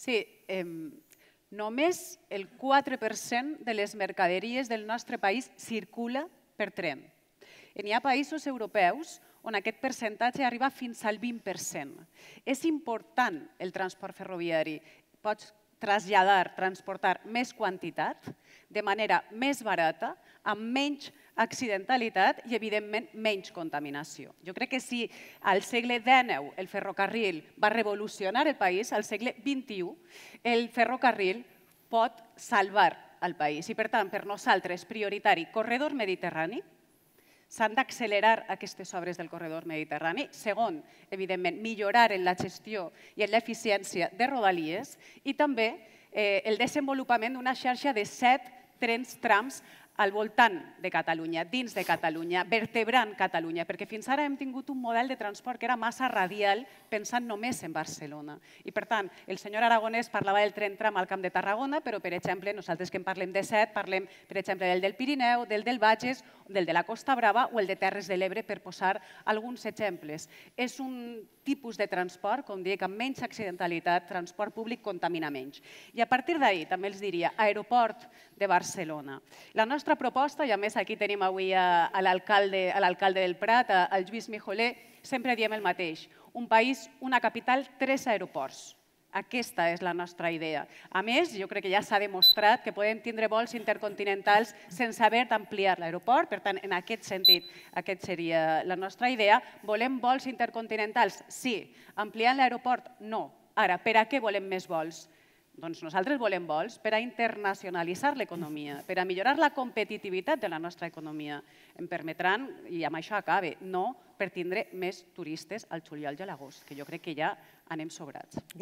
Sí, eh, només el 4% de les mercaderies del nostre país circula per tren. N'hi ha països europeus on aquest percentatge arriba fins al 20%. És important el transport ferroviari. Pots traslladar, transportar més quantitat de manera més barata amb menys accidentalitat i, evidentment, menys contaminació. Jo crec que si al segle XIX el ferrocarril va revolucionar el país, al segle XXI el ferrocarril pot salvar el país. I, per tant, per nosaltres, prioritari, corredor mediterrani, s'han d'accelerar aquestes obres del corredor mediterrani. Segon, evidentment, millorar en la gestió i en l'eficiència de Rodalies i també eh, el desenvolupament d'una xarxa de set trens trams al voltant de Catalunya, dins de Catalunya, vertebrant Catalunya, perquè fins ara hem tingut un model de transport que era massa radial pensant només en Barcelona. I per tant, el senyor Aragonès parlava del tren tram al Camp de Tarragona, però per exemple, nosaltres que en parlem de set, parlem per exemple del del Pirineu, del del Bages, del de la Costa Brava o el de Terres de l'Ebre, per posar alguns exemples. És un tipus de transport, com dic, amb menys accidentalitat, transport públic contamina menys. I a partir d'ahir, també els diria, aeroport de Barcelona. La nostra nostra proposta, i a més aquí tenim avui eh, a, a l'alcalde del Prat, eh, el al Lluís Mijolé, sempre diem el mateix. Un país, una capital, tres aeroports. Aquesta és la nostra idea. A més, jo crec que ja s'ha demostrat que podem tindre vols intercontinentals sense haver d'ampliar l'aeroport. Per tant, en aquest sentit, aquesta seria la nostra idea. Volem vols intercontinentals? Sí. Ampliant l'aeroport? No. Ara, per a què volem més vols? Doncs nosaltres volem vols per a internacionalitzar l'economia, per a millorar la competitivitat de la nostra economia. Em permetran, i amb això acabe, no per tindre més turistes al juliol i a l'agost, que jo crec que ja anem sobrats.